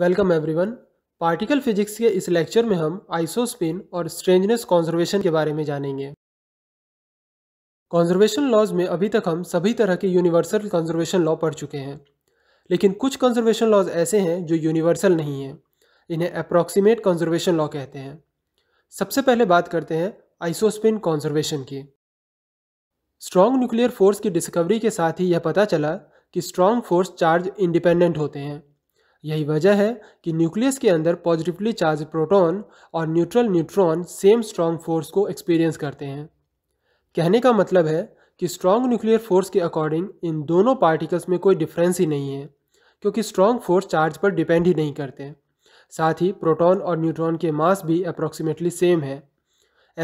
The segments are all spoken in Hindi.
वेलकम एवरीवन पार्टिकल फिजिक्स के इस लेक्चर में हम आइसोस्पिन और स्ट्रेंजनेस कॉन्जर्वेशन के बारे में जानेंगे कॉन्जर्वेशन लॉज में अभी तक हम सभी तरह के यूनिवर्सल कॉन्जर्वेशन लॉ पढ़ चुके हैं लेकिन कुछ कॉन्जर्वेशन लॉज ऐसे हैं जो यूनिवर्सल नहीं हैं इन्हें अप्रॉक्सीमेट कॉन्जर्वेशन लॉ कहते हैं सबसे पहले बात करते हैं आइसोस्पिन कॉन्जर्वेशन की स्ट्रॉन्ग न्यूक्लियर फोर्स की डिस्कवरी के साथ ही यह पता चला कि स्ट्रॉन्ग फोर्स चार्ज इंडिपेंडेंट होते हैं यही वजह है कि न्यूक्लियस के अंदर पॉजिटिवली चार्ज प्रोटॉन और neutral neutron same strong force को एक्सपीरियंस करते हैं कहने का मतलब है कि स्ट्रॉन्ग न्यूक्लियर फोर्स के अकॉर्डिंग इन दोनों पार्टिकल्स में कोई डिफरेंस ही नहीं है क्योंकि स्ट्रॉन्ग फोर्स चार्ज पर डिपेंड ही नहीं करते साथ ही प्रोटॉन और न्यूट्रॉन के मास भी अप्रॉक्सीमेटली सेम है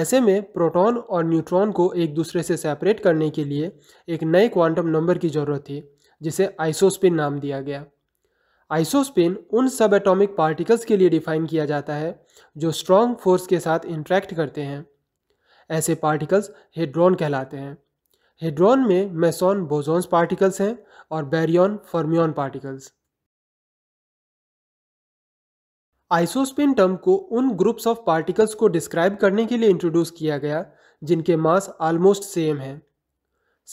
ऐसे में प्रोटॉन और न्यूट्रॉन को एक दूसरे से सेपरेट करने के लिए एक नए क्वांटम नंबर की ज़रूरत थी जिसे आइसोस्पिन नाम दिया गया आइसोस्पिन उन सब एटॉमिक पार्टिकल्स के लिए डिफाइन किया जाता है जो स्ट्रॉन्ग फोर्स के साथ इंट्रैक्ट करते हैं ऐसे पार्टिकल्स हेड्रॉन कहलाते हैं हेड्रॉन में मैसोन बोजोन्स पार्टिकल्स हैं और baryon fermion particles isospin term को उन ग्रुप्स ऑफ पार्टिकल्स को डिस्क्राइब करने के लिए इंट्रोड्यूस किया गया जिनके मास ऑलमोस्ट सेम हैं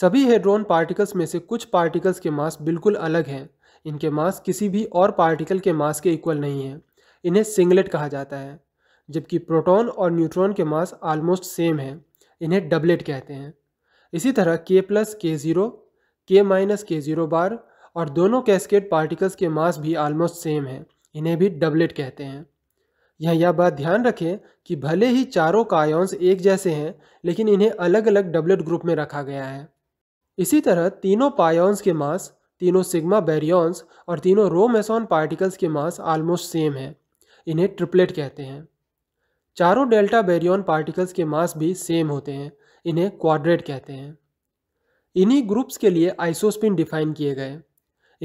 सभी हेड्रॉन पार्टिकल्स में से कुछ पार्टिकल्स के मास बिल्कुल अलग हैं इनके मास किसी भी और पार्टिकल के मास के इक्वल नहीं है इन्हें सिंगलेट कहा जाता है जबकि प्रोटॉन और न्यूट्रॉन के मास ऑलमोस्ट सेम है इन्हें डबलेट कहते हैं इसी तरह के प्लस के ज़ीरो के माइनस के ज़ीरो बार और दोनों कैस्केड पार्टिकल्स के मास भी ऑलमोस्ट सेम हैं इन्हें भी डबलेट कहते हैं यह यह बात ध्यान रखें कि भले ही चारों कायॉन्स एक जैसे हैं लेकिन इन्हें अलग अलग डबलेट ग्रुप में रखा गया है इसी तरह तीनों पायोन्स के मास तीनों सिग्मा बैरियॉन्स और तीनों रोमेसॉन पार्टिकल्स के मास आलमोस्ट सेम है इन्हें ट्रिपलेट कहते हैं चारों डेल्टा बेरियन पार्टिकल्स के मास भी सेम होते हैं इन्हें क्वाड्रेट कहते हैं इन्हीं ग्रुप्स के लिए आइसोस्पिन डिफाइन किए गए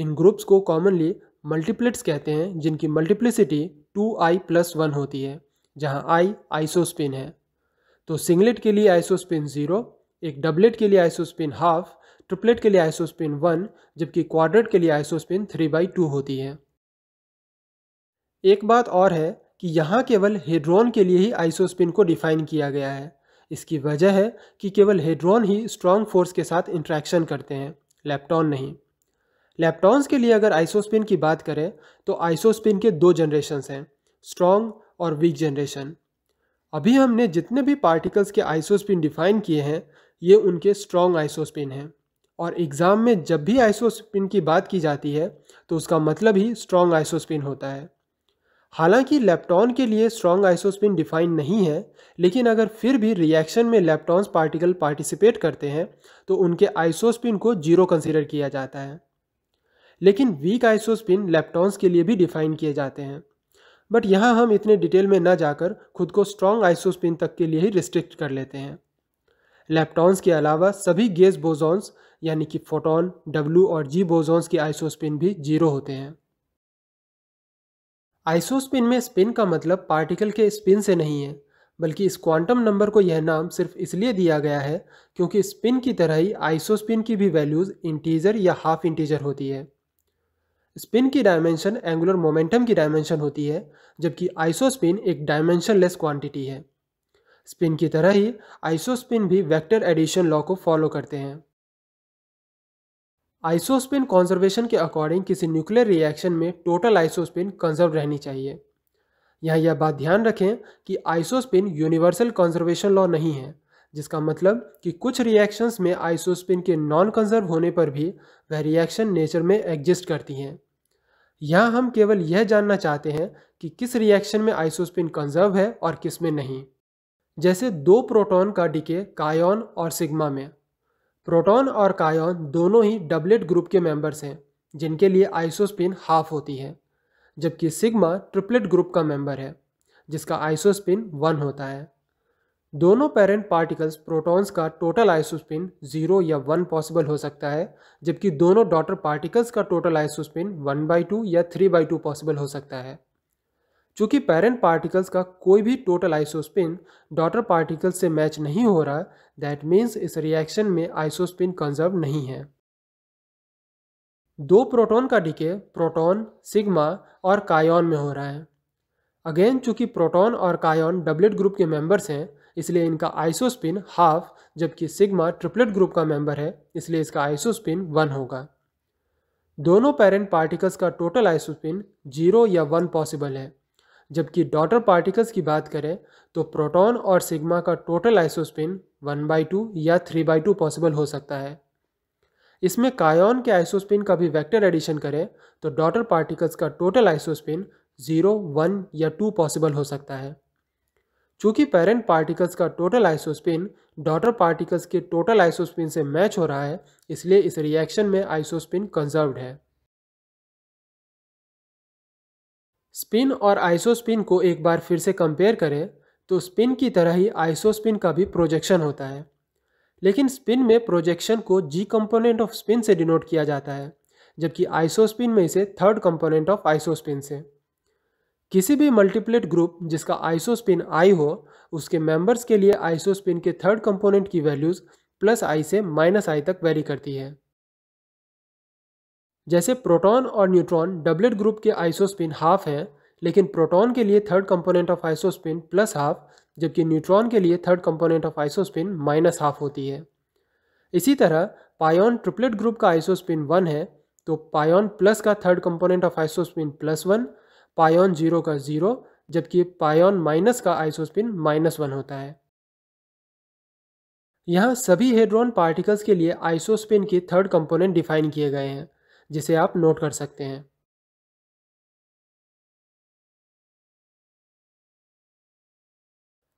इन ग्रुप्स को कॉमनली मल्टीप्लेट्स कहते हैं जिनकी multiplicity two I plus one होती है जहां आई आइसोस्पिन है तो सिंगलेट के लिए आइसोस्पिन ज़ीरो एक डबलेट के लिए आइसोस्पिन हाफ ट्रिपलेट के लिए आइसोस्पिन वन जबकि क्वाड्रेट के लिए आइसोस्पिन थ्री बाई टू होती है एक बात और है कि यहाँ केवल हेड्रॉन के लिए ही आइसोस्पिन को डिफाइन किया गया है इसकी वजह है कि केवल हेड्रॉन ही स्ट्रॉन्ग फोर्स के साथ इंट्रैक्शन करते हैं लैप्टॉन नहीं लैप्टॉन्स के लिए अगर आइसोस्पिन की बात करें तो आइसोस्पिन के दो जनरेशन हैं स्ट्रॉन्ग और वीक जनरेशन अभी हमने जितने भी पार्टिकल्स के आइसोस्पिन डिफाइन किए हैं ये उनके स्ट्रॉन्ग आइसोस्पिन हैं और एग्ज़ाम में जब भी आइसोस्पिन की बात की जाती है तो उसका मतलब ही स्ट्रॉन्ग आइसोस्पिन होता है हालांकि लेप्टॉन के लिए स्ट्रॉन्ग आइसोस्पिन डिफाइन नहीं है लेकिन अगर फिर भी रिएक्शन में लेप्टॉन्स पार्टिकल पार्टिसिपेट करते हैं तो उनके आइसोस्पिन को जीरो कंसिडर किया जाता है लेकिन वीक आइसोस्पिन लेप्टॉन्स के लिए भी डिफाइन किए जाते हैं बट यहाँ हम इतने डिटेल में ना जाकर खुद को स्ट्रॉन्ग आइसोस्पिन तक के लिए ही रिस्ट्रिक्ट कर लेते हैं लेप्टॉन्स के अलावा सभी गेस बोजॉन्स यानी कि फोटोन डब्ल्यू और जी बोजोन्स के आइसोस्पिन भी जीरो होते हैं आइसोस्पिन में स्पिन का मतलब पार्टिकल के स्पिन से नहीं है बल्कि इस क्वांटम नंबर को यह नाम सिर्फ इसलिए दिया गया है क्योंकि स्पिन की तरह ही आइसोस्पिन की भी वैल्यूज़ इंटीजर या हाफ इंटीजर होती है स्पिन की डायमेंशन एंगुलर मोमेंटम की डायमेंशन होती है जबकि आइसोस्पिन एक डायमेंशनलेस क्वांटिटी है स्पिन की तरह ही आइसोस्पिन भी वेक्टर एडिशन लॉ को फॉलो करते हैं आइसोस्पिन कॉन्जर्वेशन के अकॉर्डिंग किसी न्यूक्लियर रिएक्शन में टोटल आइसोस्पिन कंजर्व रहनी चाहिए यहाँ यह बात ध्यान रखें कि आइसोस्पिन यूनिवर्सल कंजर्वेशन लॉ नहीं है जिसका मतलब कि कुछ रिएक्शंस में आइसोस्पिन के नॉन कंजर्व होने पर भी वह रिएक्शन नेचर में एग्जिस्ट करती हैं यहाँ हम केवल यह जानना चाहते हैं कि किस रिएक्शन में आइसोस्पिन कंजर्व है और किस में नहीं जैसे दो प्रोटॉन का डिके कायन और सिग्मा में प्रोटॉन और कायन दोनों ही डबलेट ग्रुप के मेंबर्स हैं जिनके लिए आइसोस्पिन हाफ होती है जबकि सिग्मा ट्रिपलेट ग्रुप का मेंबर है जिसका आइसोस्पिन वन होता है दोनों पेरेंट पार्टिकल्स प्रोटॉन्स का टोटल आइसोस्पिन जीरो या वन पॉसिबल हो सकता है जबकि दोनों डॉटर पार्टिकल्स का total isospin one by two या थ्री बाई टू पॉसिबल हो सकता है चूँकि पेरेंट पार्टिकल्स का कोई भी टोटल आइसोस्पिन डॉटर पार्टिकल्स से मैच नहीं हो रहा दैट मीन्स इस रिएक्शन में आइसोस्पिन कंजर्व नहीं है दो प्रोटॉन का डिके प्रोटॉन सिग्मा और कायन में हो रहा है अगेन चूंकि प्रोटॉन और कायोन डबलेट ग्रुप के मेंबर्स हैं इसलिए इनका आइसोस्पिन हाफ जबकि सिग्मा ट्रिपलेट ग्रुप का मेंबर है इसलिए इसका आइसोस्पिन वन होगा दोनों पेरेंट पार्टिकल्स का टोटल आइसोस्पिन जीरो या वन पॉसिबल है जबकि डॉटर पार्टिकल्स की बात करें तो प्रोटॉन और सिग्मा का total isospin one by two या थ्री बाई टू पॉसिबल हो सकता है इसमें कायोन के आइसोस्पिन का भी वेक्टर एडिशन करें तो डॉटर पार्टिकल्स का टोटल आइसोस्पिन जीरो वन या टू पॉसिबल हो सकता है चूँकि पेरेंट पार्टिकल्स का टोटल आइसोस्पिन डॉटर पार्टिकल्स के टोटल आइसोस्पिन से मैच हो रहा है इसलिए इस रिएक्शन में आइसोस्पिन कंजर्व्ड है स्पिन और आइसोस्पिन को एक बार फिर से कंपेयर करें तो स्पिन की तरह ही आइसोस्पिन का भी प्रोजेक्शन होता है लेकिन स्पिन में प्रोजेक्शन को जी कंपोनेंट ऑफ स्पिन से डिनोट किया जाता है जबकि आइसोस्पिन में इसे थर्ड कंपोनेंट ऑफ आइसोस्पिन से किसी भी मल्टीप्लेट ग्रुप जिसका आइसोस्पिन आई हो उसके मेंबर्स के लिए आइसोस्पिन के थर्ड कंपोनेंट की वैल्यूज़ प्लस आई से माइनस आई तक वेरी करती है जैसे प्रोटॉन और न्यूट्रॉन डबलेट ग्रुप के आइसोस्पिन हाफ है लेकिन प्रोटॉन के लिए third component of isospin plus half जबकि न्यूट्रॉन के लिए third component of isospin minus half होती है इसी तरह पायोन ट्रिपलेट ग्रुप का आइसोस्पिन वन है तो पायोन प्लस का third component of isospin plus one pion zero का जीरो जबकि पायोन माइनस का आइसोस्पिन माइनस वन होता है यहाँ सभी हेड्रॉन पार्टिकल्स के लिए आइसोस्पिन के थर्ड कंपोनेंट डिफाइन किए गए हैं जिसे आप नोट कर सकते हैं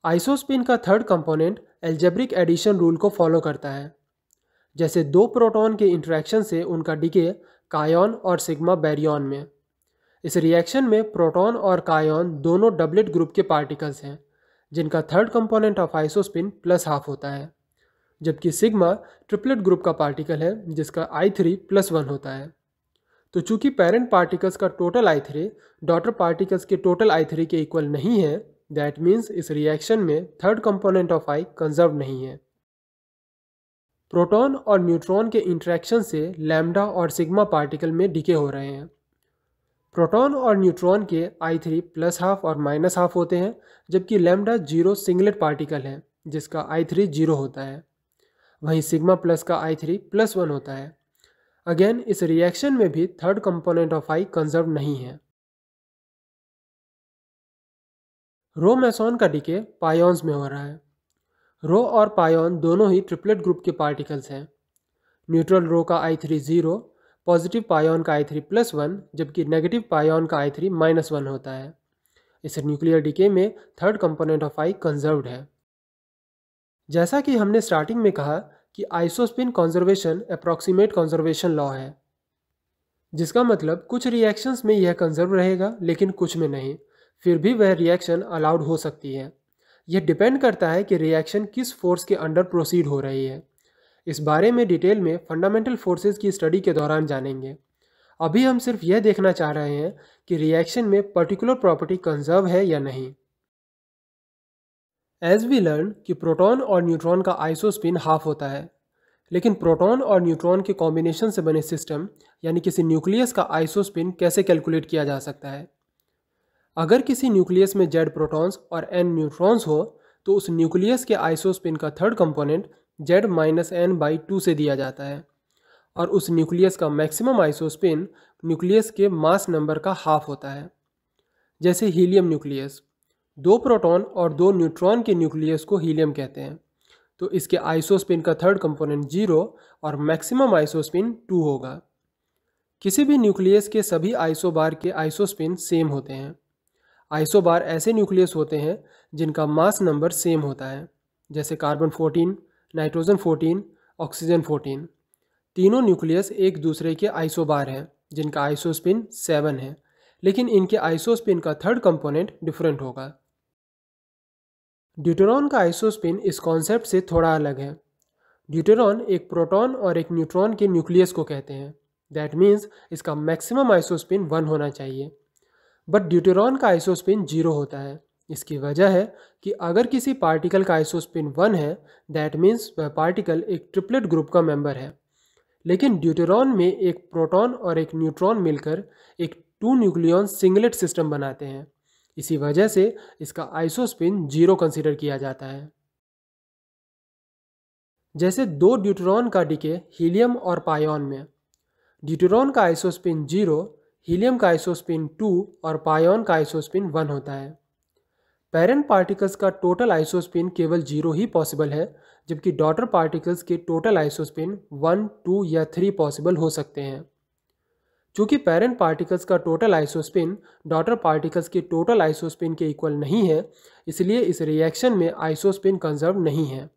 आइसोस्पिन का third component algebraic addition rule को फॉलो करता है जैसे दो प्रोटॉन के इंट्रैक्शन से उनका डिके कायन और सिग्मा बैरियन में इस रिएक्शन में प्रोटॉन और कायन दोनों डबलेट ग्रुप के पार्टिकल्स हैं जिनका third component of isospin plus half होता है जबकि सिग्मा ट्रिपलेट ग्रुप का पार्टिकल है जिसका आई थ्री प्लस वन होता है तो चूंकि पेरेंट पार्टिकल्स का total I three daughter particles के टोटल आई थ्री के इक्वल नहीं है दैट मीन्स इस रिएक्शन में third component of I conserve नहीं है प्रोटॉन और न्यूट्रॉन के इंट्रैक्शन से लैम्डा और सिग्मा पार्टिकल में डिके हो रहे हैं प्रोटॉन और न्यूट्रॉन के आई थ्री प्लस हाफ और माइनस हाफ होते हैं जबकि लैम्डा जीरो सिंगलेट पार्टिकल है जिसका आई थ्री जीरो होता है वहीं सिग्मा प्लस का आई थ्री प्लस वन होता है अगेन इस रिएक्शन में भी third component of I conserve नहीं है रो मैसोन का डिके पायोन्स में हो रहा है रो और पायोन दोनों ही ट्रिपलेट ग्रुप के पार्टिकल्स हैं न्यूट्रल रो का I three zero positive pion का आई थ्री प्लस वन जबकि नेगेटिव पायोन का आई थ्री माइनस वन होता है इस न्यूक्लियर डिके में third component of I conserved है जैसा कि हमने स्टार्टिंग में कहा कि isospin conservation approximate conservation law है जिसका मतलब कुछ रिएक्शंस में यह कंजर्व रहेगा लेकिन कुछ में नहीं फिर भी वह रिएक्शन अलाउड हो सकती है यह डिपेंड करता है कि रिएक्शन किस फोर्स के अंडर प्रोसीड हो रही है इस बारे में डिटेल में फंडामेंटल फोर्सेस की स्टडी के दौरान जानेंगे अभी हम सिर्फ यह देखना चाह रहे हैं कि रिएक्शन में पर्टिकुलर प्रॉपर्टी कंजर्व है या नहीं एज वी लर्न कि प्रोटॉन और न्यूट्रॉन का आइसोस्पिन हाफ होता है लेकिन प्रोटॉन और न्यूट्रॉन के कॉम्बिनेशन से बने सिस्टम यानी किसी न्यूक्लियस का आइसोस्पिन कैसे कैलकुलेट किया जा सकता है अगर किसी न्यूक्लियस में जेड प्रोटॉन्स और एन न्यूट्रॉन्स हो तो उस न्यूक्लियस के आइसोस्पिन का third component Z minus N by two से दिया जाता है और उस न्यूक्लियस का मैक्सिमम आइसोस्पिन न्यूक्लियस के मास नंबर का हाफ होता है जैसे हीलियम न्यूक्लियस दो प्रोटॉन और दो न्यूट्रॉन के न्यूक्लियस को हीलियम कहते हैं तो इसके आइसोस्पिन का थर्ड कंपोनेंट जीरो और मैक्सिमम आइसोस्पिन टू होगा किसी भी न्यूक्लियस के सभी आइसोबार के आइसोस्पिन सेम होते हैं आइसोबार ऐसे न्यूक्लियस होते हैं जिनका मास नंबर सेम होता है जैसे कार्बन 14, नाइट्रोजन 14, ऑक्सीजन 14। तीनों न्यूक्लियस एक दूसरे के आइसोबार हैं जिनका आइसोस्पिन सेवन है लेकिन इनके आइसोस्पिन का थर्ड कंपोनेंट डिफरेंट होगा ड्यूटेरॉन का आइसोस्पिन इस कॉन्सेप्ट से थोड़ा अलग है ड्यूटेरॉन एक प्रोटॉन और एक न्यूट्रॉन के न्यूक्लियस को कहते हैं दैट मीन्स इसका मैक्सिमम आइसोस्पिन वन होना चाहिए बट ड्यूटेरॉन का आइसोस्पिन जीरो होता है इसकी वजह है कि अगर किसी पार्टिकल का आइसोस्पिन वन है दैट मीन्स वह पार्टिकल एक ट्रिपलेट ग्रुप का मेम्बर है लेकिन ड्यूटेरॉन में एक प्रोटॉन और एक न्यूट्रॉन मिलकर एक टू न्यूक्लियॉन सिंगलेट सिस्टम बनाते हैं इसी वजह से इसका आइसोस्पिन जीरो कंसिडर किया जाता है जैसे दो ड्यूट्रॉन का डिके हीलियम और पायोन में ड्यूट्रॉन का आइसोस्पिन जीरो हीलियम का आइसोस्पिन टू और पायोन का आइसोस्पिन वन होता है पेरेंट पार्टिकल्स का टोटल आइसोस्पिन केवल जीरो ही पॉसिबल है जबकि डॉटर पार्टिकल्स के टोटल आइसोस्पिन वन टू या थ्री पॉसिबल हो सकते हैं चूंकि पेरेंट पार्टिकल्स का टोटल आइसोस्पिन डॉटर पार्टिकल्स के टोटल आइसोस्पिन के इक्वल नहीं है इसलिए इस रिएक्शन में आइसोस्पिन कंजर्व नहीं है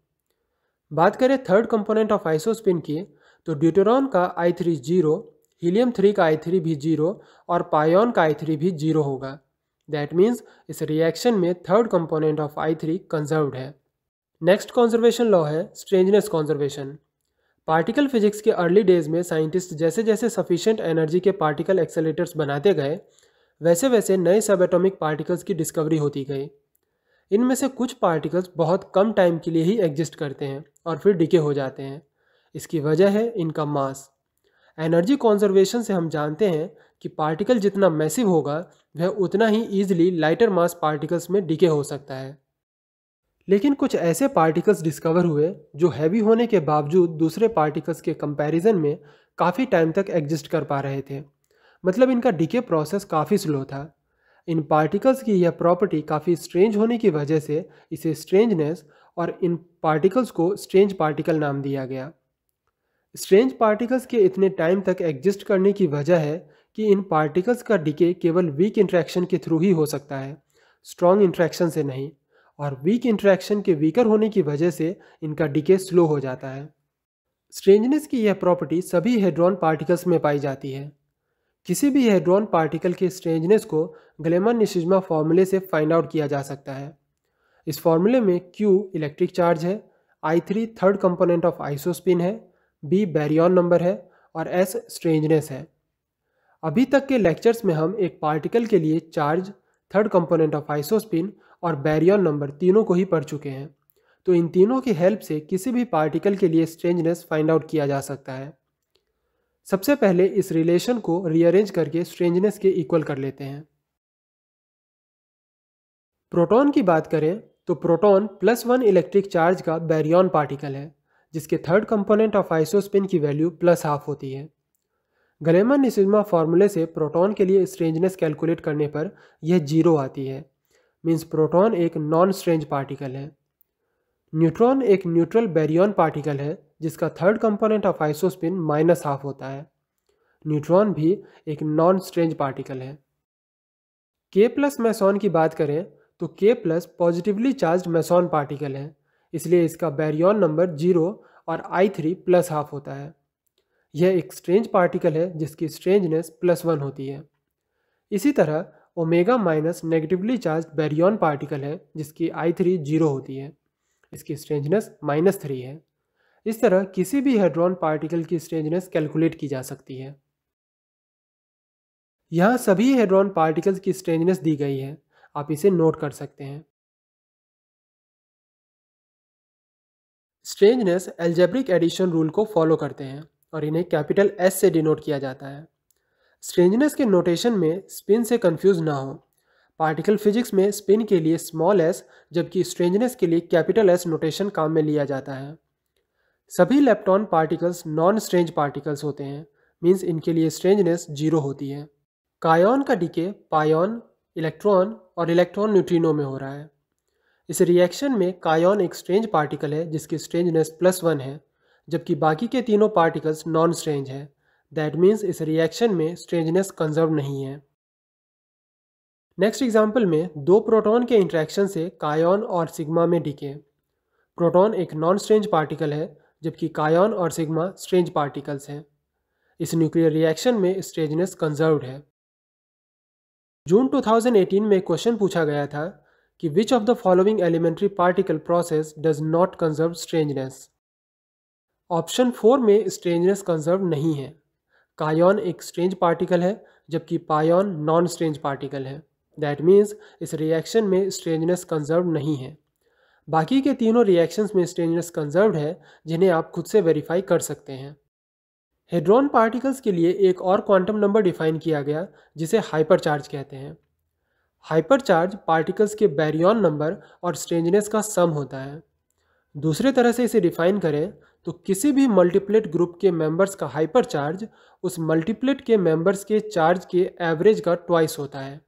बात करें थर्ड कंपोनेंट ऑफ आइसोस्पिन की तो ड्यूटेरॉन का I three zero helium three का आई थ्री भी जीरो और पायोन का आई थ्री भी जीरो होगा दैट मीन्स इस रिएक्शन में third component of I three conserved है नेक्स्ट कॉन्जर्वेशन लॉ है स्ट्रेंजनेस कॉन्जर्वेशन पार्टिकल फिजिक्स के अर्ली डेज में साइंटिस्ट जैसे जैसे सफिशेंट एनर्जी के पार्टिकल एक्सेलेटर्स बनाते गए वैसे वैसे नए सब एटॉमिक पार्टिकल्स की डिस्कवरी होती गई इनमें से कुछ पार्टिकल्स बहुत कम टाइम के लिए ही एग्जिस्ट करते हैं और फिर डिके हो जाते हैं इसकी वजह है इनका मास एनर्जी कॉन्जर्वेशन से हम जानते हैं कि पार्टिकल जितना मैसिव होगा वह उतना ही ईजिली लाइटर मास पार्टिकल्स में डिके हो सकता है लेकिन कुछ ऐसे पार्टिकल्स डिस्कवर हुए जो हैवी होने के बावजूद दूसरे पार्टिकल्स के कंपैरिजन में काफ़ी टाइम तक एग्जिस्ट कर पा रहे थे मतलब इनका डिके प्रोसेस काफ़ी स्लो था इन पार्टिकल्स की यह प्रॉपर्टी काफ़ी स्ट्रेंज होने की वजह से इसे स्ट्रेंजनेस और इन पार्टिकल्स को स्ट्रेंज पार्टिकल नाम दिया गया स्ट्रेंज पार्टिकल्स के इतने टाइम तक एग्जिस्ट करने की वजह है कि इन पार्टिकल्स का डिके केवल वीक इंट्रैक्शन के थ्रू ही हो सकता है स्ट्रॉन्ग इंट्रैक्शन से नहीं और वीक इंट्रैक्शन के वीकर होने की वजह से इनका डिके स्लो हो जाता है स्ट्रेंजनेस की यह प्रॉपर्टी सभी हेड्रॉन पार्टिकल्स में पाई जाती है किसी भी हेड्रॉन पार्टिकल के स्ट्रेंजनेस को ग्लेमन निशिजमा फॉर्मूले से फाइंड आउट किया जा सकता है इस फॉर्मूले में Q इलेक्ट्रिक चार्ज है I three third component of isospin है बी बैरियन नंबर है और एस स्ट्रेंजनेस है अभी तक के लेक्चर्स में हम एक पार्टिकल के लिए charge third component of isospin और बैरियन नंबर तीनों को ही पढ़ चुके हैं तो इन तीनों की हेल्प से किसी भी पार्टिकल के लिए स्ट्रेंजनेस फाइंड आउट किया जा सकता है सबसे पहले इस रिलेशन को रीअरेंज करके स्ट्रेंजनेस के इक्वल कर लेते हैं प्रोटॉन की बात करें तो proton plus one electric charge का बैरियन पार्टिकल है जिसके थर्ड कंपोनेंट ऑफ आइसोस्पिन की वैल्यू प्लस हाफ होती है गलेमन निसिजमा फॉर्मूले से प्रोटॉन के लिए स्ट्रेंजनेस कैलकुलेट करने पर यह जीरो आती है मीन्स प्रोटॉन एक नॉन स्ट्रेंज पार्टिकल है न्यूट्रॉन एक न्यूट्रल बैरियन पार्टिकल है जिसका third component of isospin minus half होता है न्यूट्रॉन भी एक नॉन स्ट्रेंज पार्टिकल है के प्लस मैसॉन की बात करें तो K plus positively charge meson particle है इसलिए इसका बैरियन नंबर जीरो और आई थ्री प्लस हाफ होता है यह एक स्ट्रेंज पार्टिकल है जिसकी स्ट्रेंजनेस प्लस वन होती है इसी तरह omega minus negatively charge baryon particle है जिसकी आई थ्री जीरो होती है इसकी स्ट्रेंजनेस माइनस थ्री है इस तरह किसी भी हेड्रॉन पार्टिकल की स्ट्रेंजनेस कैलकुलेट की जा सकती है यहाँ सभी हेड्रॉन पार्टिकल्स की स्ट्रेंजनेस दी गई है आप इसे नोट कर सकते हैं स्ट्रेंजनेस एल्जेब्रिक एडिशन रूल को फॉलो करते हैं और इन्हें कैपिटल एस से डिनोट किया जाता है स्ट्रेंजनेस के नोटेशन में स्पिन से कंफ्यूज ना हो पार्टिकल फिजिक्स में स्पिन के लिए स्मॉल एस जबकि स्ट्रेंजनेस के लिए कैपिटल एस नोटेशन काम में लिया जाता है सभी lepton particles non strange particles होते हैं मीन्स इनके लिए स्ट्रेंजनेस जीरो होती है कायन का डीके पायन इलेक्ट्रॉन और इलेक्ट्रॉन न्यूट्रिनो में हो रहा है इस रिएक्शन में कायन एक स्ट्रेंज पार्टिकल है जिसकी स्ट्रेंजनेस प्लस वन है जबकि बाकी के तीनों पार्टिकल्स नॉन स्ट्रेंज हैं दैट मीन्स इस रिएक्शन में स्ट्रेंजनेस कंजर्व नहीं है नेक्स्ट एग्जाम्पल में दो प्रोटॉन के इंट्रैक्शन से कायन और सिग्मा में डिके प्रोटॉन एक नॉन स्ट्रेंज पार्टिकल है जबकि कायन और सिग्मा स्ट्रेंज पार्टिकल्स हैं इस न्यूक्लियर रिएक्शन में स्ट्रेंजनेस कंजर्व है जून 2018 में क्वेश्चन पूछा गया था कि which of the following elementary particle process does not conserve strangeness option four में स्ट्रेंजनेस कंजर्व नहीं है कायोन एक स्ट्रेंज पार्टिकल है जबकि पायोन नॉन स्ट्रेंज पार्टिकल है दैट मीन्स इस रिएक्शन में स्ट्रेंजनेस कंजर्व नहीं है बाकी के तीनों रिएक्शंस में स्ट्रेंजनेस कंजर्व है जिन्हें आप खुद से वेरीफाई कर सकते हैं हेड्रॉन पार्टिकल्स के लिए एक और क्वांटम नंबर डिफाइन किया गया जिसे हाइपर चार्ज कहते हैं हाइपर चार्ज पार्टिकल्स के बैरियन नंबर और स्ट्रेंजनेस का सम होता है दूसरे तरह से इसे डिफाइन करें तो किसी भी मल्टीप्लेट ग्रुप के मेंबर्स का हाइपर चार्ज उस मल्टीप्लेट के मेंबर्स के चार्ज के एवरेज का ट्वाइस होता है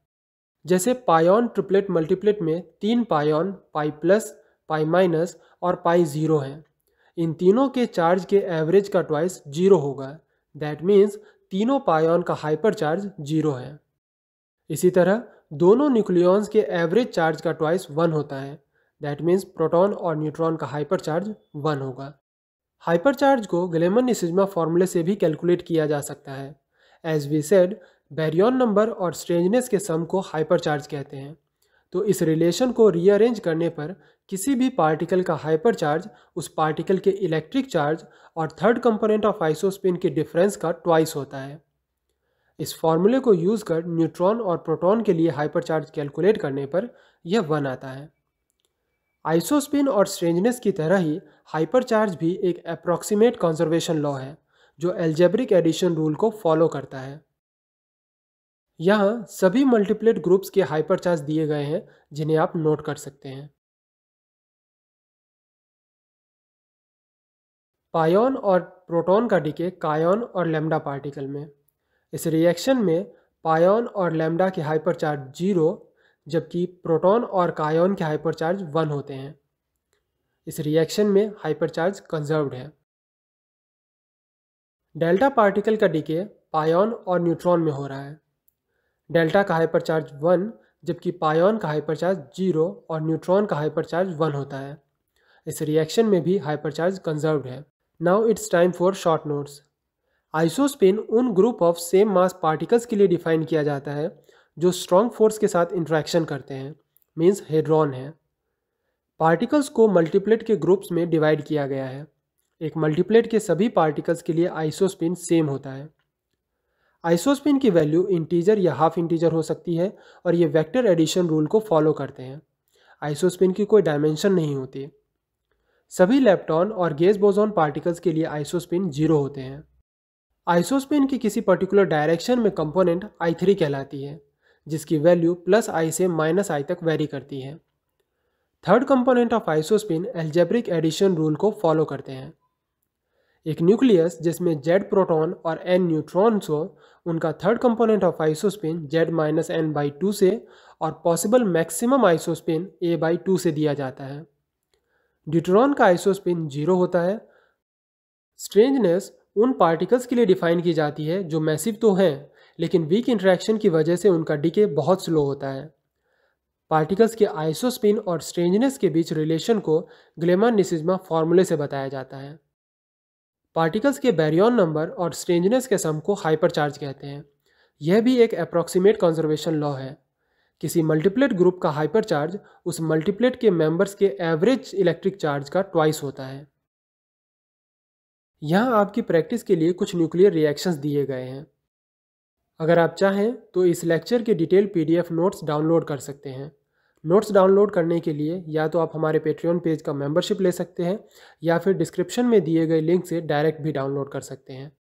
जैसे पायोन ट्रिपलेट मल्टीप्लेट में तीन पायोन पाई प्लस पाई माइनस और पाई ज़ीरो हैं इन तीनों के चार्ज के एवरेज का ट्वाइस जीरो होगा दैट मीन्स तीनों पायोन का हाइपर चार्ज जीरो है इसी तरह दोनों न्यूक्लियॉन्स के एवरेज चार्ज का ट्वाइस वन होता है दैट मीन्स प्रोटॉन और न्यूट्रॉन का हाइपर चार्ज वन होगा हाइपरचार्ज को गलेमन निसिज्मा फॉर्मूले से भी कैलकुलेट किया जा सकता है as we said baryon number और स्ट्रेंजनेस के सम को हाइपरचार्ज कहते हैं तो इस रिलेशन को रीअरेंज करने पर किसी भी पार्टिकल का हाइपर चार्ज उस पार्टिकल के इलेक्ट्रिक चार्ज और थर्ड कंपोनेंट ऑफ आइसोस्पिन के डिफरेंस का ट्वाइस होता है इस फॉर्मूले को यूज़ कर न्यूट्रॉन और प्रोटॉन के लिए हाइपर चार्ज कैलकुलेट करने पर यह वन आता है आइसोस्पिन और स्ट्रेंजनेस की तरह ही हाइपरचार्ज भी एक अप्रॉक्सीमेट कंजर्वेशन लॉ है जो एल्जेब्रिक एडिशन रूल को फॉलो करता है यहाँ सभी मल्टीप्लेट ग्रुप्स के हाइपरचार्ज दिए गए हैं जिन्हें आप नोट कर सकते हैं पायोन और प्रोटॉन का डिके कायोन और लेमडा पार्टिकल में इस रिएक्शन में पायोन और लेमडा के हाइपरचार्ज जीरो जबकि प्रोटॉन और कायोन के हाइपर चार्ज वन होते हैं इस रिएक्शन में हाइपर चार्ज कंजर्व्ड है डेल्टा पार्टिकल का डीके पायोन और न्यूट्रॉन में हो रहा है डेल्टा का हाइपर चार्ज वन जबकि पायोन का हाइपरचार्ज जीरो और न्यूट्रॉन का हाइपर चार्ज वन होता है इस रिएक्शन में भी हाइपर चार्ज कंजर्व्ड है now it's time for short notes isospin उन group of same mass particles के लिए डिफाइन किया जाता है जो स्ट्रॉन्ग फोर्स के साथ इंट्रैक्शन करते हैं मीन्स हेड्रॉन है पार्टिकल्स को मल्टीप्लेट के ग्रुप्स में डिवाइड किया गया है एक मल्टीप्लेट के सभी पार्टिकल्स के लिए आइसोस्पिन सेम होता है आइसोस्पिन की वैल्यू इंटीजर या हाफ इंटीजर हो सकती है और ये वेक्टर एडिशन रूल को फॉलो करते हैं आइसोस्पिन की कोई डायमेंशन नहीं होती सभी लेप्टॉन और गैस बोजोन पार्टिकल्स के लिए आइसोस्पिन जीरो होते हैं आइसोस्पिन की किसी पर्टिकुलर डायरेक्शन में कंपोनेंट आई थ्री कहलाती है जिसकी वैल्यू प्लस आई से माइनस आई तक वेरी करती है third component of isospin algebraic addition rule को फॉलो करते हैं एक न्यूक्लियस जिसमें जेड प्रोटॉन और एन न्यूट्रॉन्स हो उनका third component of isospin Z minus N by two से और possible maximum isospin A by two से दिया जाता है ड्यूट्रॉन का आइसोस्पिन जीरो होता है स्ट्रेंजनेस उन पार्टिकल्स के लिए डिफाइन की जाती है जो मैसिव तो हैं लेकिन वीक इंट्रैक्शन की वजह से उनका डीके बहुत स्लो होता है पार्टिकल्स के आइसोस्पिन और स्ट्रेंजनेस के बीच रिलेशन को ग्लेमन निसिजमा फॉर्मूले से बताया जाता है पार्टिकल्स के बैरियन नंबर और स्ट्रेंजनेस के सम को हाइपर चार्ज कहते हैं यह भी एक अप्रॉक्सीमेट कंजर्वेशन लॉ है किसी मल्टीप्लेट ग्रुप का हाइपर चार्ज उस मल्टीप्लेट के मेंबर्स के एवरेज इलेक्ट्रिक चार्ज का ट्वाइस होता है यहाँ आपकी प्रैक्टिस के लिए कुछ न्यूक्लियर रिएक्शंस दिए गए हैं अगर आप चाहें तो इस लेक्चर के डिटेल पीडीएफ नोट्स डाउनलोड कर सकते हैं नोट्स डाउनलोड करने के लिए या तो आप हमारे पेट्रियन पेज का मेंबरशिप ले सकते हैं या फिर डिस्क्रिप्शन में दिए गए लिंक से डायरेक्ट भी डाउनलोड कर सकते हैं